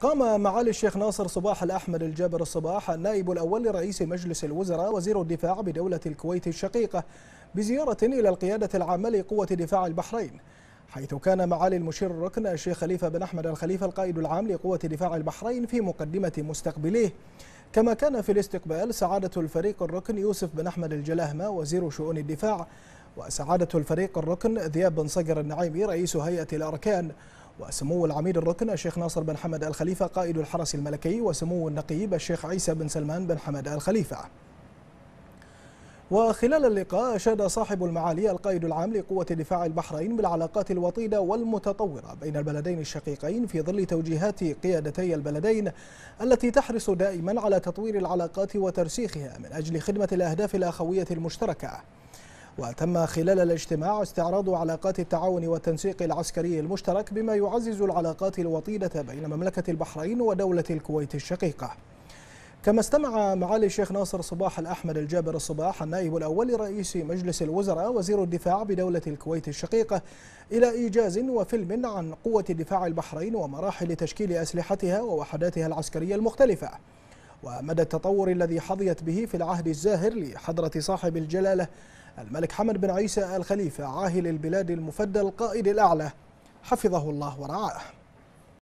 قام معالي الشيخ ناصر صباح الأحمد الجابر الصباح النائب الأول لرئيس مجلس الوزراء وزير الدفاع بدولة الكويت الشقيقة بزيارة إلى القيادة العامة لقوة دفاع البحرين حيث كان معالي المشير الركن الشيخ خليفة بن أحمد الخليفة القائد العام لقوة دفاع البحرين في مقدمة مستقبليه كما كان في الاستقبال سعادة الفريق الركن يوسف بن أحمد الجلاهمة وزير شؤون الدفاع وسعادة الفريق الركن ذياب بن صقر النعيمي رئيس هيئة الأركان وسمو العميد الركن الشيخ ناصر بن حمد الخليفة قائد الحرس الملكي وسمو النقيب الشيخ عيسى بن سلمان بن حمد الخليفة وخلال اللقاء أشاد صاحب المعالي القائد العام لقوة دفاع البحرين بالعلاقات الوطيدة والمتطورة بين البلدين الشقيقين في ظل توجيهات قيادتي البلدين التي تحرص دائما على تطوير العلاقات وترسيخها من أجل خدمة الأهداف الأخوية المشتركة وتم خلال الاجتماع استعراض علاقات التعاون والتنسيق العسكري المشترك بما يعزز العلاقات الوطيدة بين مملكة البحرين ودولة الكويت الشقيقة كما استمع معالي الشيخ ناصر صباح الأحمد الجابر الصباح النائب الأول لرئيس مجلس الوزراء وزير الدفاع بدولة الكويت الشقيقة إلى إيجاز وفيلم عن قوة دفاع البحرين ومراحل تشكيل أسلحتها ووحداتها العسكرية المختلفة ومدى التطور الذي حظيت به في العهد الزاهر لحضرة صاحب الجلالة الملك حمد بن عيسى الخليفة عاهل البلاد المفدى القائد الأعلى حفظه الله ورعاه